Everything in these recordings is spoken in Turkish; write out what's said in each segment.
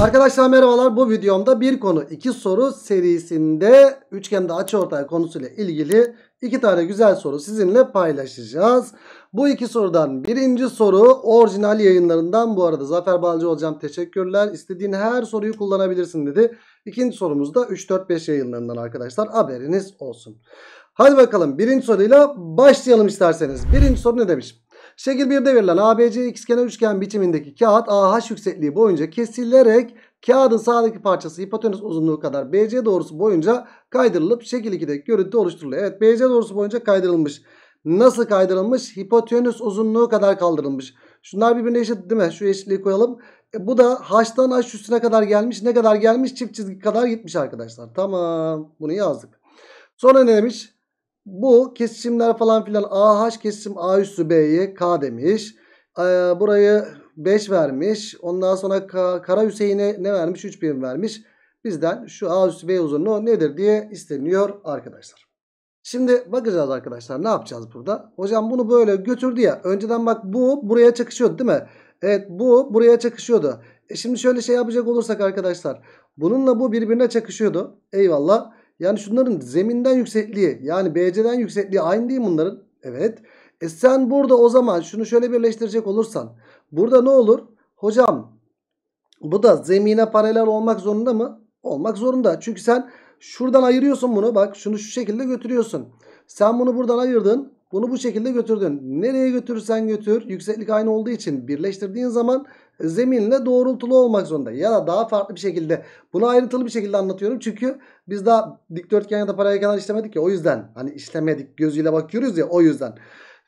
Arkadaşlar merhabalar bu videomda bir konu iki soru serisinde üçgende açıortay konusuyla ilgili iki tane güzel soru sizinle paylaşacağız. Bu iki sorudan birinci soru orijinal yayınlarından bu arada Zafer Balcı hocam teşekkürler. İstediğin her soruyu kullanabilirsin dedi. İkinci sorumuz da 3-4-5 yayınlarından arkadaşlar haberiniz olsun. Hadi bakalım birinci soruyla başlayalım isterseniz. Birinci soru ne demiş? Şekil 1'de verilen ABC ikizkenar üçgen biçimindeki kağıt AH yüksekliği boyunca kesilerek kağıdın sağdaki parçası hipotenüs uzunluğu kadar BC doğrusu boyunca kaydırılıp şekil 2'de görüntü oluşturuluyor. Evet BC doğrusu boyunca kaydırılmış. Nasıl kaydırılmış? Hipotenüs uzunluğu kadar kaldırılmış. Şunlar birbirine eşit değil mi? Şu eşitliği koyalım. E, bu da h'tan h üstüne kadar gelmiş. Ne kadar gelmiş? Çift çizgi kadar gitmiş arkadaşlar. Tamam. Bunu yazdık. Sonra ne demiş? Bu kesişimler falan filan AH kesişim A üstü B'yi K demiş. Ee, burayı 5 vermiş. Ondan sonra Kara Hüseyin'e ne vermiş? 3 birim vermiş. Bizden şu A üstü B uzunluğu nedir diye isteniyor arkadaşlar. Şimdi bakacağız arkadaşlar ne yapacağız burada? Hocam bunu böyle götürdü ya. Önceden bak bu buraya çakışıyordu değil mi? Evet bu buraya çakışıyordu. E şimdi şöyle şey yapacak olursak arkadaşlar. Bununla bu birbirine çakışıyordu. Eyvallah. Yani şunların zeminden yüksekliği yani BC'den yüksekliği aynı değil bunların. Evet. E sen burada o zaman şunu şöyle birleştirecek olursan. Burada ne olur? Hocam bu da zemine paralel olmak zorunda mı? Olmak zorunda. Çünkü sen şuradan ayırıyorsun bunu. Bak şunu şu şekilde götürüyorsun. Sen bunu buradan ayırdın. Bunu bu şekilde götürdün. Nereye götürürsen götür yükseklik aynı olduğu için birleştirdiğin zaman zeminle doğrultulu olmak zorunda. Ya da daha farklı bir şekilde bunu ayrıntılı bir şekilde anlatıyorum. Çünkü biz daha dikdörtgen ya da paralel kenar işlemedik ya o yüzden. Hani işlemedik gözüyle bakıyoruz ya o yüzden.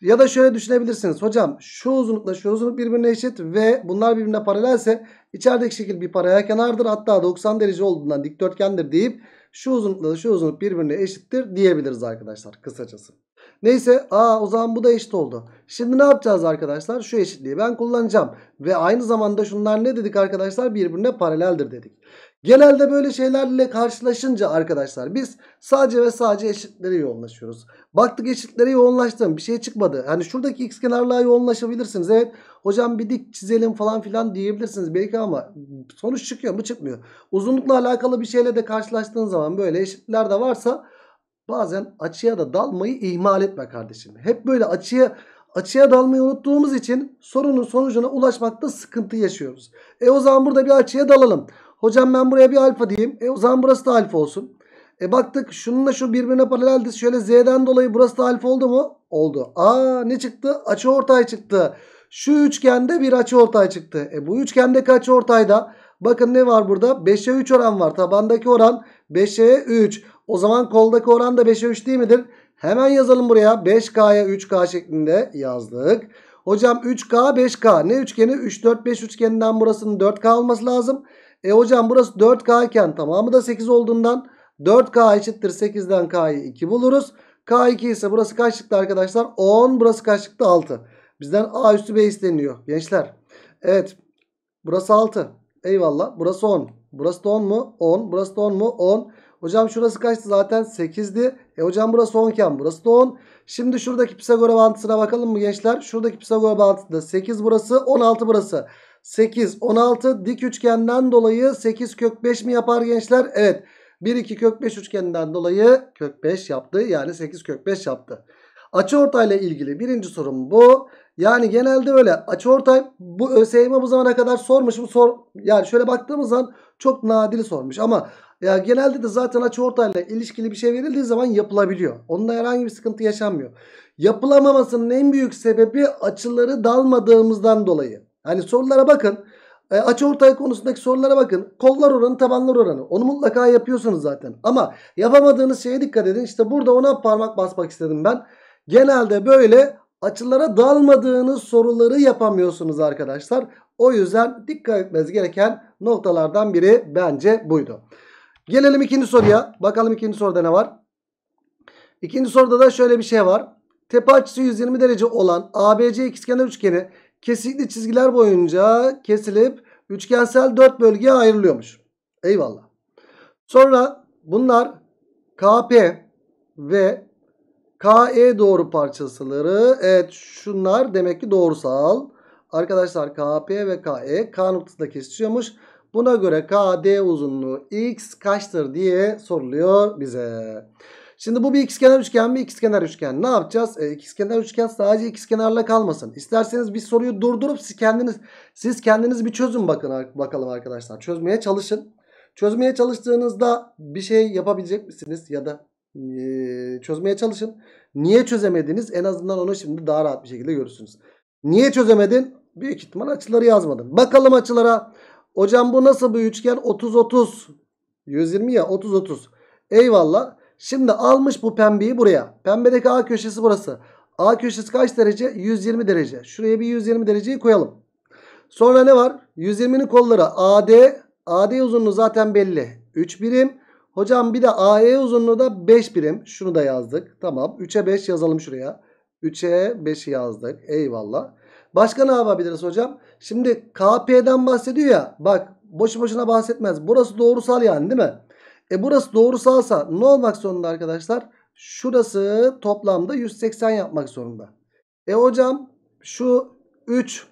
Ya da şöyle düşünebilirsiniz. Hocam şu uzunlukla şu uzunluk birbirine eşit ve bunlar birbirine paralelse içerideki şekil bir paralel kenardır. Hatta 90 derece olduğundan dikdörtgendir deyip şu uzunlukla şu uzunluk birbirine eşittir diyebiliriz arkadaşlar kısacası. Neyse aa o zaman bu da eşit oldu. Şimdi ne yapacağız arkadaşlar? Şu eşitliği ben kullanacağım. Ve aynı zamanda şunlar ne dedik arkadaşlar? Birbirine paraleldir dedik. Genelde böyle şeylerle karşılaşınca arkadaşlar biz sadece ve sadece eşitlere yoğunlaşıyoruz. Baktık eşitlere yoğunlaştım. Bir şey çıkmadı. Hani şuradaki x kenarlığa yoğunlaşabilirsiniz. Evet hocam bir dik çizelim falan filan diyebilirsiniz belki ama sonuç çıkıyor mu çıkmıyor. Uzunlukla alakalı bir şeyle de karşılaştığın zaman böyle eşitler de varsa Bazen açıya da dalmayı ihmal etme kardeşim. Hep böyle açıya açıya dalmayı unuttuğumuz için sorunun sonucuna ulaşmakta sıkıntı yaşıyoruz. E o zaman burada bir açıya dalalım. Hocam ben buraya bir alfa diyeyim. E o zaman burası da alfa olsun. E baktık şununla şu birbirine paraleldi. Şöyle z'den dolayı burası da alfa oldu mu? Oldu. Aa ne çıktı? Açı ortay çıktı. Şu üçgende bir açı ortay çıktı. E bu üçgende kaç ortayda bakın ne var burada? 5'e 3 oran var. Tabandaki oran 5'e 3. O zaman koldaki oran da 5'e 3 değil midir? Hemen yazalım buraya. 5K'ya 3K şeklinde yazdık. Hocam 3K 5K ne üçgeni? 3 4 5 üçgeninden burasının 4K olması lazım. E hocam burası 4K iken tamamı da 8 olduğundan 4K eşittir 8'den K'yı 2 buluruz. K2 ise burası kaç çıktı arkadaşlar? 10 burası kaç çıktı? 6. Bizden A üstü B isteniyor gençler. Evet burası 6. Eyvallah burası 10. Burası da 10 mu? 10. Burası da 10 mu? 10. Hocam şurası kaçtı zaten 8'di. E hocam burası 10 burası da 10. Şimdi şuradaki Pisagor bağıntısına bakalım mı gençler? Şuradaki Pisagor bağıntısında 8 burası 16 burası. 8 16 dik üçgenden dolayı 8 kök 5 mi yapar gençler? Evet 1 2 kök 5 üçgeninden dolayı kök 5 yaptı. Yani 8 kök 5 yaptı. Açıortayla ilgili birinci sorum bu. Yani genelde öyle açıortay bu ÖSYM bu zamana kadar sormuş bu sor yani şöyle baktığımız zaman çok nadir sormuş ama ya genelde de zaten açıortayla ilişkili bir şey verildiği zaman yapılabiliyor. Onunla herhangi bir sıkıntı yaşanmıyor. Yapılamamasının en büyük sebebi açıları dalmadığımızdan dolayı. Hani sorulara bakın. E, açıortay konusundaki sorulara bakın. Kollar oranı, tabanlar oranı. Onu mutlaka yapıyorsunuz zaten. Ama yapamadığınız şeye dikkat edin. İşte burada ona parmak basmak istedim ben. Genelde böyle açılara dalmadığınız soruları yapamıyorsunuz arkadaşlar. O yüzden dikkat etmeniz gereken noktalardan biri bence buydu. Gelelim ikinci soruya. Bakalım ikinci soruda ne var? İkinci soruda da şöyle bir şey var. Tepe açısı 120 derece olan ABC ikizkenar üçgeni kesikli çizgiler boyunca kesilip üçgensel 4 bölgeye ayrılıyormuş. Eyvallah. Sonra bunlar KP ve KE doğru parçasıları. Evet şunlar demek ki doğrusal. Arkadaşlar KP ve KE K noktasında kesişiyormuş. Buna göre KD uzunluğu X kaçtır diye soruluyor bize. Şimdi bu bir ikizkenar üçgen bir ikizkenar üçgen. Ne yapacağız? E, ikizkenar üçgen sadece ikizkenarla kalmasın. İsterseniz bir soruyu durdurup siz kendiniz siz kendiniz bir çözün bakın bakalım arkadaşlar. Çözmeye çalışın. Çözmeye çalıştığınızda bir şey yapabilecek misiniz ya da çözmeye çalışın. Niye çözemediniz? En azından onu şimdi daha rahat bir şekilde görürsünüz. Niye çözemedin? Büyük ihtimal açıları yazmadım. Bakalım açılara. Hocam bu nasıl bir üçgen? 30-30. 120 ya 30-30. Eyvallah. Şimdi almış bu pembeyi buraya. Pembedeki A köşesi burası. A köşesi kaç derece? 120 derece. Şuraya bir 120 dereceyi koyalım. Sonra ne var? 120'nin kolları AD. AD uzunluğu zaten belli. 3 birim. Hocam bir de AE uzunluğu da 5 birim. Şunu da yazdık. Tamam. 3'e 5 yazalım şuraya. 3'e 5 yazdık. Eyvallah. Başka ne yapabiliriz hocam? Şimdi KP'den bahsediyor ya. Bak boşu boşuna bahsetmez. Burası doğrusal yani değil mi? E burası doğrusalsa ne olmak zorunda arkadaşlar? Şurası toplamda 180 yapmak zorunda. E hocam şu 3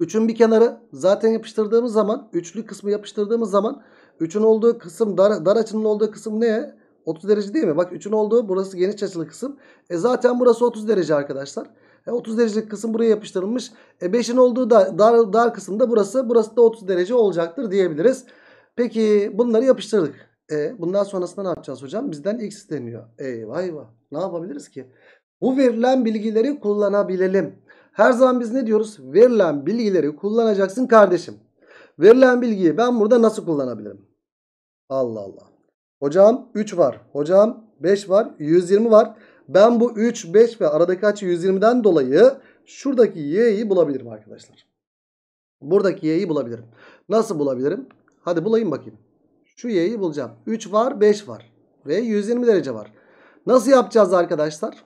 3'ün bir kenarı zaten yapıştırdığımız zaman üçlü kısmı yapıştırdığımız zaman 3'ün olduğu kısım dar, dar açının olduğu kısım ne? 30 derece değil mi? Bak 3'ün olduğu burası geniş açılı kısım. E zaten burası 30 derece arkadaşlar. E 30 derecelik kısım buraya yapıştırılmış. E 5'in olduğu da, dar, dar kısımda burası. Burası da 30 derece olacaktır diyebiliriz. Peki bunları yapıştırdık. E bundan sonrasında ne yapacağız hocam? Bizden x isteniyor. Eyvah eyvah. Ne yapabiliriz ki? Bu verilen bilgileri kullanabilelim. Her zaman biz ne diyoruz? Verilen bilgileri kullanacaksın kardeşim. Verilen bilgiyi ben burada nasıl kullanabilirim? Allah Allah. Hocam 3 var. Hocam 5 var. 120 var. Ben bu 3, 5 ve aradaki açı 120'den dolayı şuradaki y'yi bulabilirim arkadaşlar. Buradaki y'yi bulabilirim. Nasıl bulabilirim? Hadi bulayım bakayım. Şu y'yi bulacağım. 3 var, 5 var ve 120 derece var. Nasıl yapacağız arkadaşlar?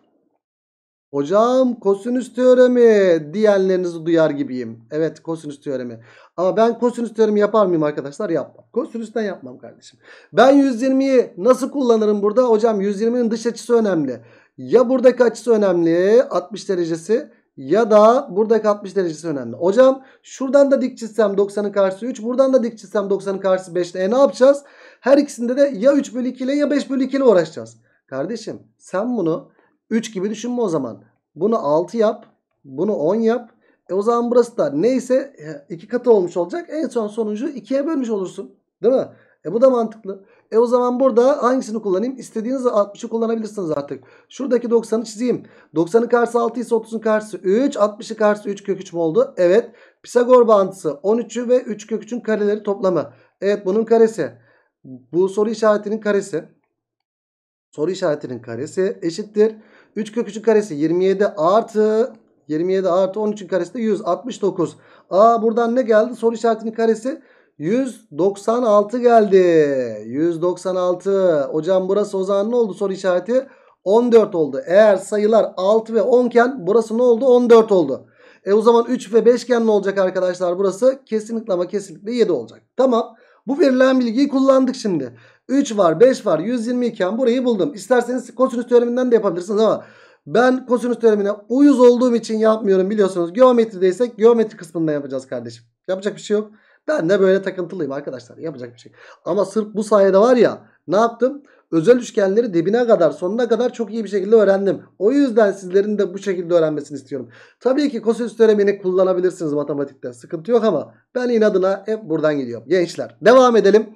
Hocam kosinüs teoremi diyenlerinizi duyar gibiyim. Evet kosinüs teoremi. Ama ben kosinüs teoremi yapar mıyım arkadaşlar? Yapmam. Kosinüsten yapmam kardeşim. Ben 120'yi nasıl kullanırım burada? Hocam 120'nin dış açısı önemli. Ya buradaki açısı önemli 60 derecesi ya da buradaki 60 derecesi önemli. Hocam şuradan da dik çizsem 90'ın karşısı 3. Buradan da dik çizsem 90'ın karşısı 5. E ne yapacağız? Her ikisinde de ya 3 bölü 2 ile ya 5 bölü 2 ile uğraşacağız. Kardeşim sen bunu 3 gibi düşünme o zaman. Bunu 6 yap. Bunu 10 yap. E o zaman burası da neyse e, iki katı olmuş olacak. En son sonucu 2'ye bölmüş olursun. Değil mi? E bu da mantıklı. E o zaman burada hangisini kullanayım? İstediğiniz 60'ı kullanabilirsiniz artık. Şuradaki 90'ı çizeyim. 90'ın karşısı 6 ise 30'un karşısı 3. 60'ı karşısı 3 kök 3 mü oldu? Evet. Pisagor bağıntısı 13'ü ve 3 kök 3'ün kareleri toplamı. Evet bunun karesi. Bu soru işaretinin karesi. Soru işaretinin karesi eşittir. 3 kök 3'ün karesi 27 artı 27 artı 13'ün karesi de 169. Aa buradan ne geldi? Soru işaretinin karesi 196 geldi. 196. Hocam burası o zaman ne oldu soru işareti? 14 oldu. Eğer sayılar 6 ve 10 iken burası ne oldu? 14 oldu. E o zaman 3 ve 5 iken ne olacak arkadaşlar burası? Kesinlikle ama kesinlikle 7 olacak. Tamam. Bu verilen bilgiyi kullandık şimdi. 3 var 5 var 120 iken burayı buldum. İsterseniz kosinüs teoreminden de yapabilirsiniz ama ben kosinüs teoremine uyuz olduğum için yapmıyorum biliyorsunuz. Geometrideysek geometri kısmında yapacağız kardeşim. Yapacak bir şey yok. Ben de böyle takıntılıyım arkadaşlar. Yapacak bir şey. Ama sırf bu sayede var ya ne yaptım? Özel üçgenleri dibine kadar sonuna kadar çok iyi bir şekilde öğrendim. O yüzden sizlerin de bu şekilde öğrenmesini istiyorum. Tabii ki kosinüs teoremini kullanabilirsiniz matematikte. Sıkıntı yok ama ben inadına hep buradan gidiyorum. Gençler devam edelim.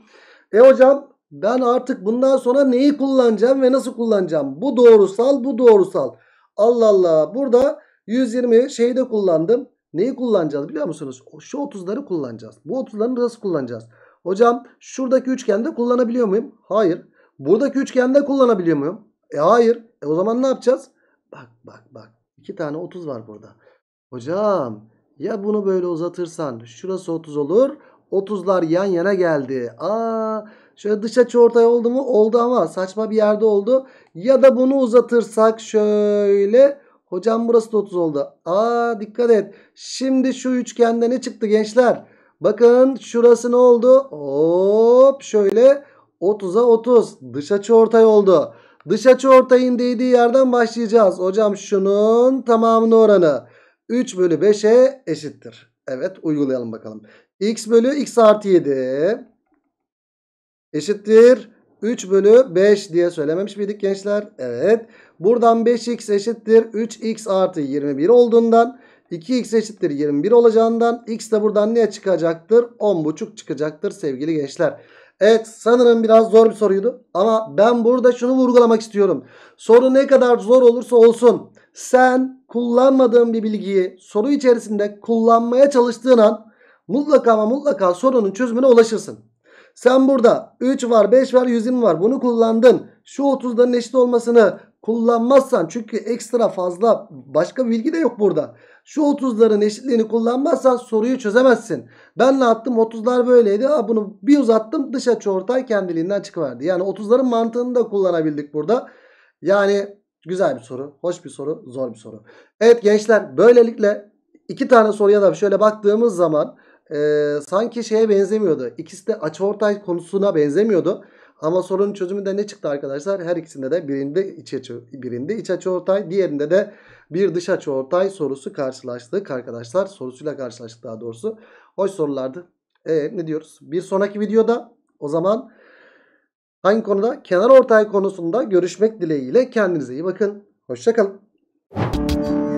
E hocam ben artık bundan sonra neyi kullanacağım ve nasıl kullanacağım? Bu doğrusal, bu doğrusal. Allah Allah. Burada 120 şeyde kullandım. Neyi kullanacağız biliyor musunuz? Şu 30'ları kullanacağız. Bu 30'ları nasıl kullanacağız? Hocam şuradaki üçgende kullanabiliyor muyum? Hayır. Buradaki üçgende kullanabiliyor muyum? E hayır. E o zaman ne yapacağız? Bak bak bak. İki tane 30 var burada. Hocam ya bunu böyle uzatırsan şurası 30 olur. 30'lar yan yana geldi. Aa, şöyle dış açı oldu mu? Oldu ama saçma bir yerde oldu. Ya da bunu uzatırsak şöyle. Hocam burası da 30 oldu. Aa dikkat et. Şimdi şu üçgende ne çıktı gençler? Bakın şurası ne oldu? Hop şöyle 30'a 30. Dış açı oldu. Dış açı ortayın değdiği yerden başlayacağız. Hocam şunun tamamını oranı 3 bölü 5'e eşittir. Evet uygulayalım bakalım x bölü x artı 7 eşittir 3 bölü 5 diye söylememiş miydik gençler? Evet. Buradan 5x eşittir 3x artı 21 olduğundan 2x eşittir 21 olacağından x de buradan ne çıkacaktır? 10,5 çıkacaktır sevgili gençler. Evet sanırım biraz zor bir soruydu. Ama ben burada şunu vurgulamak istiyorum. Soru ne kadar zor olursa olsun sen kullanmadığın bir bilgiyi soru içerisinde kullanmaya çalıştığın an Mutlaka ama mutlaka sorunun çözümüne ulaşırsın. Sen burada 3 var 5 var 120 var bunu kullandın. Şu 30'ların eşit olmasını kullanmazsan çünkü ekstra fazla başka bilgi de yok burada. Şu 30'ların eşitliğini kullanmazsan soruyu çözemezsin. Ben ne attım 30'lar böyleydi. Aa, bunu bir uzattım dış açı ortay kendiliğinden çıkıverdi. Yani 30'ların mantığını da kullanabildik burada. Yani güzel bir soru, hoş bir soru, zor bir soru. Evet gençler böylelikle iki tane soruya da şöyle baktığımız zaman e, sanki şeye benzemiyordu. İkisi de açıortay konusuna benzemiyordu. Ama sorunun çözümü de ne çıktı arkadaşlar? Her ikisinde de birinde iç açı, birinde iç açı ortay, diğerinde de bir dış açı ortay sorusu karşılaştık arkadaşlar. Sorusuyla karşılaştık daha doğrusu. Hoş sorulardı. E ne diyoruz? Bir sonraki videoda o zaman hangi konuda? Kenar ortay konusunda görüşmek dileğiyle kendinize iyi bakın. Hoşçakalın.